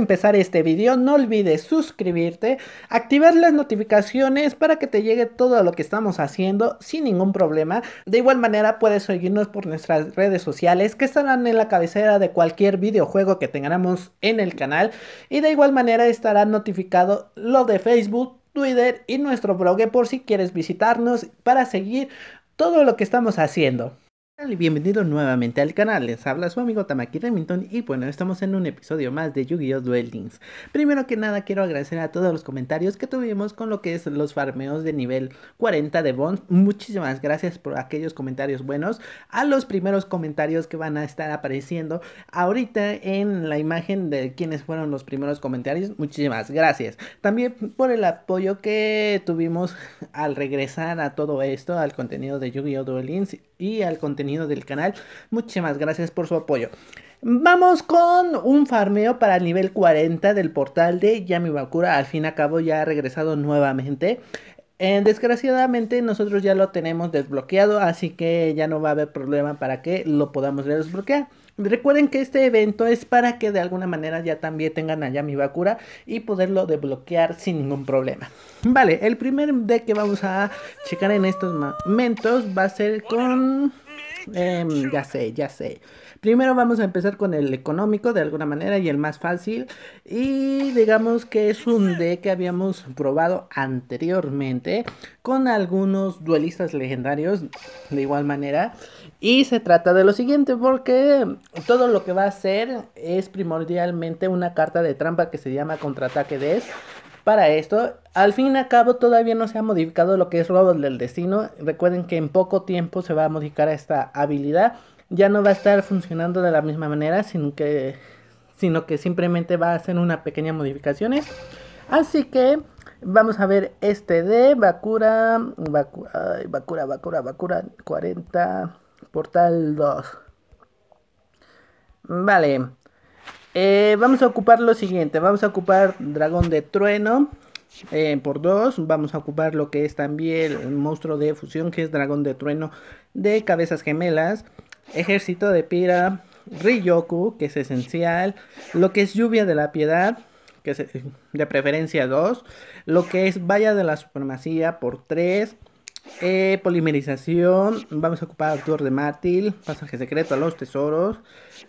empezar este vídeo no olvides suscribirte, activar las notificaciones para que te llegue todo lo que estamos haciendo sin ningún problema. De igual manera puedes seguirnos por nuestras redes sociales que estarán en la cabecera de cualquier videojuego que tengamos en el canal y de igual manera estará notificado lo de Facebook, Twitter y nuestro blog por si quieres visitarnos para seguir todo lo que estamos haciendo y bienvenido nuevamente al canal, les habla su amigo Tamaki Remington y bueno, estamos en un episodio más de Yu-Gi-Oh! Duel Links. Primero que nada quiero agradecer a todos los comentarios que tuvimos con lo que es los farmeos de nivel 40 de bond. muchísimas gracias por aquellos comentarios buenos, a los primeros comentarios que van a estar apareciendo ahorita en la imagen de quienes fueron los primeros comentarios, muchísimas gracias. También por el apoyo que tuvimos al regresar a todo esto, al contenido de Yu-Gi-Oh! Duel Links y al contenido del canal. Muchísimas gracias por su apoyo. Vamos con un farmeo para el nivel 40 del portal de Yami Bakura. Al fin y al cabo ya ha regresado nuevamente. Eh, desgraciadamente nosotros ya lo tenemos desbloqueado, así que ya no va a haber problema para que lo podamos desbloquear. Recuerden que este evento es para que de alguna manera ya también tengan a Yami Bakura y poderlo desbloquear sin ningún problema. Vale, el primer deck que vamos a checar en estos momentos va a ser con... Em, ya sé, ya sé. Primero vamos a empezar con el económico de alguna manera y el más fácil. Y digamos que es un D que habíamos probado anteriormente con algunos duelistas legendarios de igual manera. Y se trata de lo siguiente porque todo lo que va a hacer es primordialmente una carta de trampa que se llama contraataque de para esto. Al fin y al cabo todavía no se ha modificado lo que es Robot del Destino. Recuerden que en poco tiempo se va a modificar esta habilidad. Ya no va a estar funcionando de la misma manera, sino que, sino que simplemente va a hacer una pequeña modificación. Así que vamos a ver este de Bakura, Bakura, Bakura, Bakura, Bakura 40, Portal 2. Vale. Eh, vamos a ocupar lo siguiente. Vamos a ocupar dragón de trueno. Eh, por dos. Vamos a ocupar lo que es también el monstruo de fusión. Que es dragón de trueno de cabezas gemelas. Ejército de pira. Ryoku, que es esencial. Lo que es lluvia de la piedad. Que es eh, de preferencia 2. Lo que es valla de la supremacía por 3. Eh, polimerización, vamos a ocupar Tour de Mátil, pasaje secreto a los tesoros.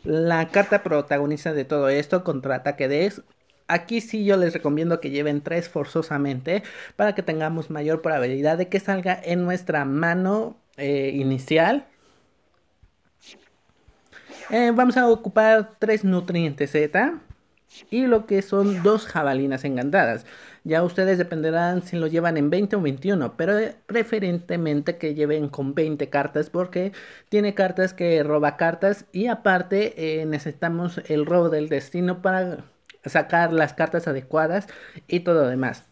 La carta protagonista de todo esto, contraataque de Aquí sí yo les recomiendo que lleven tres forzosamente para que tengamos mayor probabilidad de que salga en nuestra mano eh, inicial. Eh, vamos a ocupar tres nutrientes Z y lo que son dos jabalinas encantadas. Ya ustedes dependerán si lo llevan en 20 o 21, pero eh, preferentemente que lleven con 20 cartas porque tiene cartas que roba cartas y aparte eh, necesitamos el robo del destino para sacar las cartas adecuadas y todo lo demás.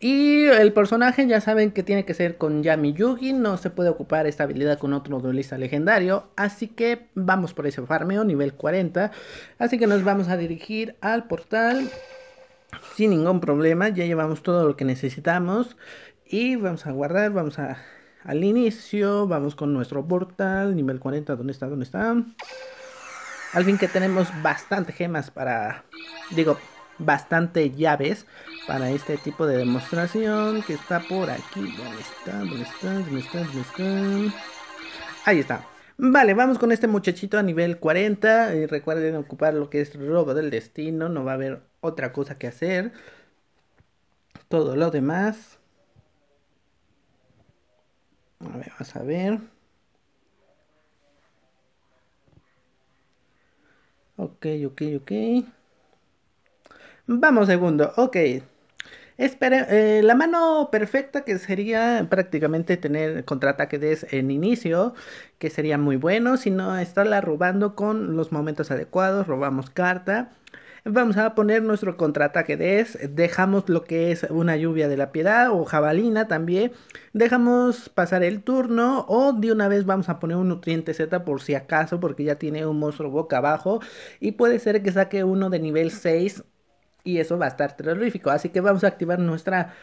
Y el personaje ya saben que tiene que ser con Yami Yugi, no se puede ocupar esta habilidad con otro duelista legendario, así que vamos por ese farmeo nivel 40, así que nos vamos a dirigir al portal sin ningún problema. Ya llevamos todo lo que necesitamos. Y vamos a guardar, vamos a, al inicio, vamos con nuestro portal, nivel 40, ¿dónde está? ¿Dónde está? Al fin que tenemos bastante gemas para, digo, bastante llaves para este tipo de demostración que está por aquí. ¿Dónde está? ¿Dónde está? ¿Dónde está? ¿Dónde está? Ahí está. Vale, vamos con este muchachito a nivel 40. Y eh, recuerden ocupar lo que es robo del destino. No va a haber otra cosa que hacer. Todo lo demás. A ver, vamos a ver. Ok, ok, ok. Vamos segundo, ok. Espera, eh, la mano perfecta que sería prácticamente tener contraataques en inicio, que sería muy bueno, si no estarla robando con los momentos adecuados, robamos carta. Vamos a poner nuestro contraataque de es, dejamos lo que es una lluvia de la piedad o jabalina también, dejamos pasar el turno o de una vez vamos a poner un nutriente Z por si acaso porque ya tiene un monstruo boca abajo y puede ser que saque uno de nivel 6 y eso va a estar terrorífico, así que vamos a activar nuestra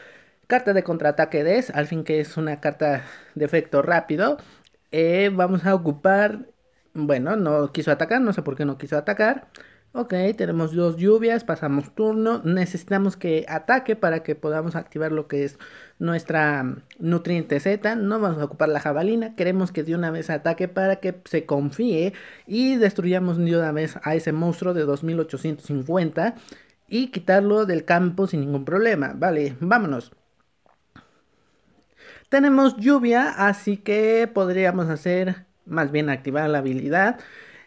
carta de contraataque de es, al fin que es una carta de efecto rápido. Eh, vamos a ocupar, bueno, no quiso atacar, no sé por qué no quiso atacar. Ok, tenemos dos lluvias, pasamos turno. Necesitamos que ataque para que podamos activar lo que es nuestra mm, nutriente Z. No vamos a ocupar la jabalina. Queremos que de una vez ataque para que se confíe y destruyamos de una vez a ese monstruo de 2850 y quitarlo del campo sin ningún problema. Vale, vámonos. Tenemos lluvia, así que podríamos hacer, más bien activar la habilidad.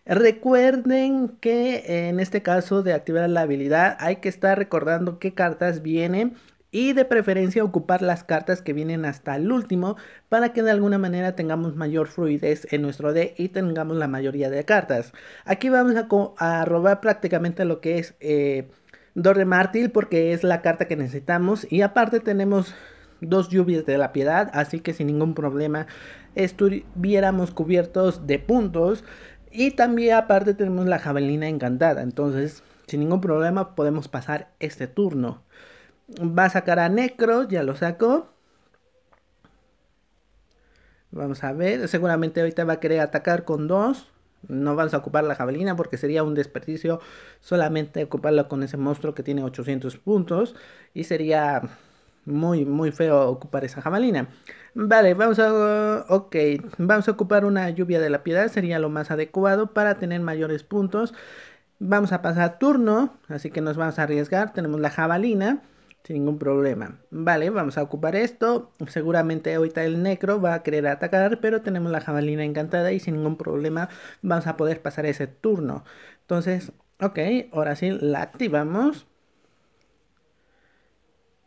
Recuerden que eh, en este caso de activar la habilidad hay que estar recordando qué cartas vienen y de preferencia ocupar las cartas que vienen hasta el último para que de alguna manera tengamos mayor fluidez en nuestro D y tengamos la mayoría de cartas. Aquí vamos a, robar prácticamente lo que es eh, Dor de Mártir porque es la carta que necesitamos y aparte tenemos dos lluvias de la piedad así que sin ningún problema estuviéramos cubiertos de puntos y también aparte tenemos la jabalina encantada. Entonces, sin ningún problema podemos pasar este turno. Va a sacar a Necro, ya lo saco Vamos a ver, seguramente ahorita va a querer atacar con dos. No vamos a ocupar la jabalina porque sería un desperdicio solamente ocuparla con ese monstruo que tiene 800 puntos. Y sería muy, muy feo ocupar esa jabalina. Vale, vamos a... Ok, vamos a ocupar una lluvia de la piedad, sería lo más adecuado para tener mayores puntos. Vamos a pasar turno, así que nos vamos a arriesgar. Tenemos la jabalina, sin ningún problema. Vale, vamos a ocupar esto. Seguramente ahorita el necro va a querer atacar, pero tenemos la jabalina encantada y sin ningún problema vamos a poder pasar ese turno. Entonces, ok, ahora sí la activamos.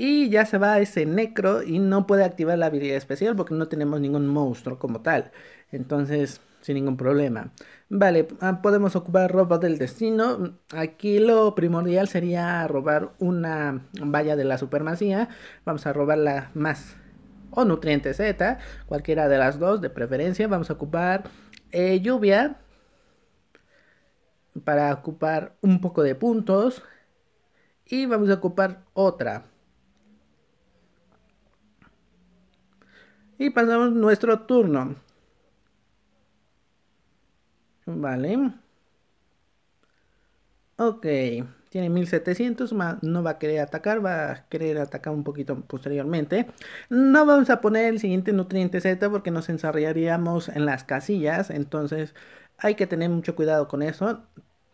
Y ya se va ese necro y no puede activar la habilidad especial porque no tenemos ningún monstruo como tal. Entonces, sin ningún problema. Vale, ah, podemos ocupar ropa del destino. Aquí lo primordial sería robar una valla de la supermasía Vamos a robar la más. O nutriente Z, cualquiera de las dos de preferencia. Vamos a ocupar eh, lluvia para ocupar un poco de puntos. Y vamos a ocupar otra y pasamos nuestro turno. Vale. Ok. Tiene 1700, no va a querer atacar, va a querer atacar un poquito posteriormente. No vamos a poner el siguiente nutriente Z porque nos ensarriaríamos en las casillas, entonces hay que tener mucho cuidado con eso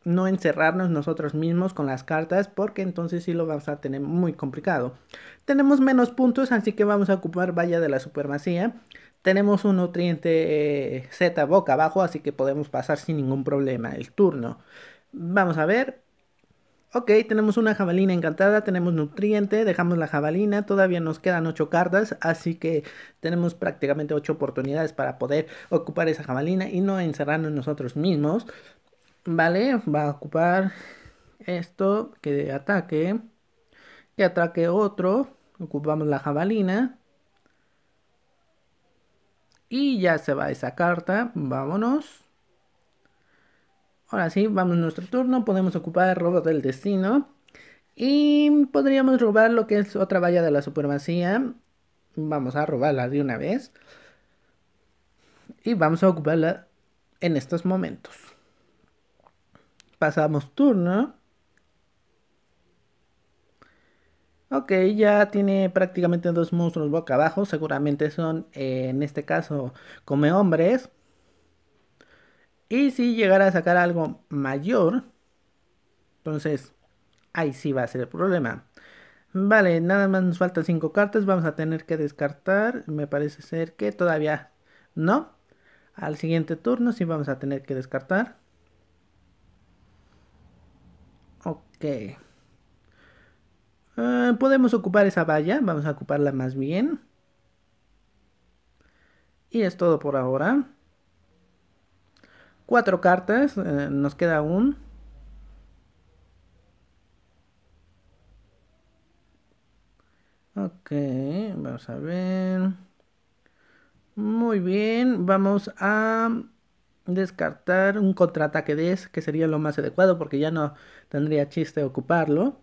no encerrarnos nosotros mismos con las cartas porque entonces sí lo vamos a tener muy complicado. Tenemos menos puntos, así que vamos a ocupar valla de la supermasía Tenemos un nutriente eh, Z boca abajo, así que podemos pasar sin ningún problema el turno. Vamos a ver. Ok, tenemos una jabalina encantada, tenemos nutriente, dejamos la jabalina, todavía nos quedan 8 cartas, así que tenemos prácticamente 8 oportunidades para poder ocupar esa jabalina y no encerrarnos nosotros mismos. ¿Vale? Va a ocupar esto que de ataque. Que ataque otro. Ocupamos la jabalina. Y ya se va esa carta. Vámonos. Ahora sí, vamos a nuestro turno. Podemos ocupar robo del destino. Y podríamos robar lo que es otra valla de la supremacía. Vamos a robarla de una vez. Y vamos a ocuparla en estos momentos pasamos turno. Ok, ya tiene prácticamente dos monstruos boca abajo. Seguramente son, eh, en este caso, come hombres. Y si llegara a sacar algo mayor, entonces ahí sí va a ser el problema. Vale, nada más nos faltan cinco cartas. Vamos a tener que descartar. Me parece ser que todavía no. Al siguiente turno sí vamos a tener que descartar. Ok. Ah, podemos ocupar esa valla, vamos a ocuparla más bien. Y es todo por ahora. Cuatro cartas, eh, nos queda un. Ok, vamos a ver. Muy bien, vamos a descartar un contraataque de S, que sería lo más adecuado porque ya no tendría chiste ocuparlo.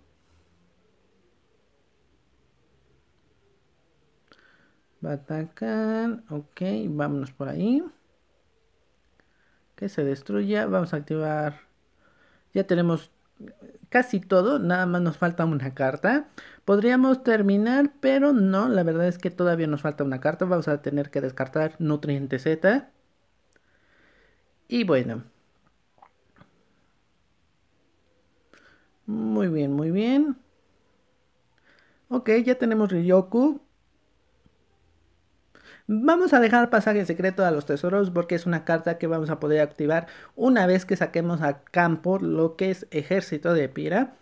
Va a atacar, ok, vámonos por ahí. Que se destruya, vamos a activar. Ya tenemos casi todo, nada más nos falta una carta. Podríamos terminar, pero no, la verdad es que todavía nos falta una carta. Vamos a tener que descartar Nutriente Z. Y bueno. Muy bien, muy bien. Ok, ya tenemos Ryoku. Vamos a dejar pasaje secreto a los tesoros porque es una carta que vamos a poder activar una vez que saquemos a campo lo que es ejército de Pira.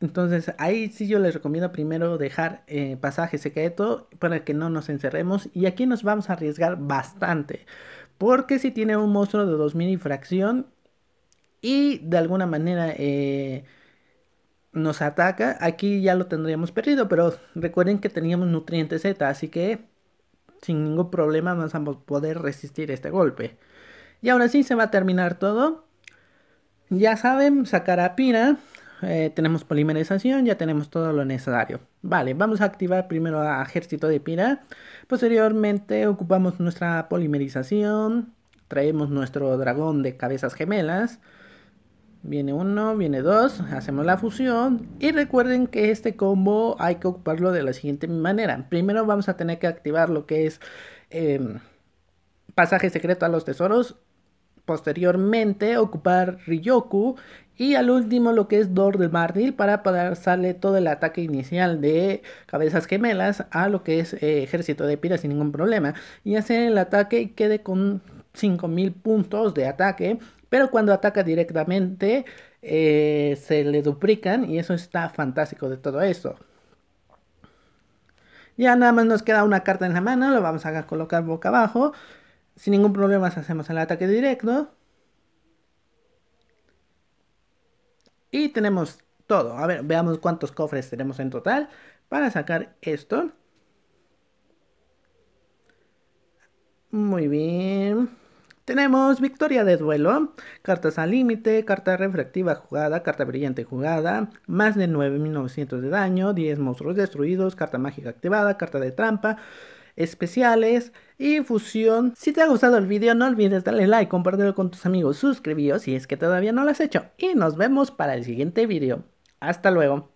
Entonces ahí sí yo les recomiendo primero dejar eh, pasaje secreto para que no nos encerremos y aquí nos vamos a arriesgar bastante porque si tiene un monstruo de 2000 infracción fracción y de alguna manera eh, nos ataca, aquí ya lo tendríamos perdido, pero recuerden que teníamos nutriente Z, así que sin ningún problema vamos a poder resistir este golpe. Y ahora sí se va a terminar todo. Ya saben, sacar a Pira, eh, tenemos polimerización, ya tenemos todo lo necesario. Vale, vamos a activar primero a Ejército de Pira. Posteriormente ocupamos nuestra polimerización. Traemos nuestro dragón de cabezas gemelas. Viene uno, viene dos, hacemos la fusión. Y recuerden que este combo hay que ocuparlo de la siguiente manera. Primero vamos a tener que activar lo que es em, pasaje secreto a los tesoros posteriormente ocupar Ryoku y al último lo que es Dor del Mardil para pasarle todo el ataque inicial de Cabezas Gemelas a lo que es eh, Ejército de Pira sin ningún problema y hacer el ataque y quede con 5000 puntos de ataque pero cuando ataca directamente eh, se le duplican y eso está fantástico de todo esto. Ya nada más nos queda una carta en la mano, lo vamos a colocar boca abajo sin ningún problema hacemos el ataque directo. Y tenemos todo. A ver, veamos cuántos cofres tenemos en total para sacar esto. Muy bien. Tenemos victoria de duelo, cartas al límite, carta refractiva jugada, carta brillante jugada, más de 9900 de daño, 10 monstruos destruidos, carta mágica activada, carta de trampa, especiales, y fusión. Si te ha gustado el video no olvides darle like, compartirlo con tus amigos, suscribíos si es que todavía no lo has hecho y nos vemos para el siguiente video. Hasta luego.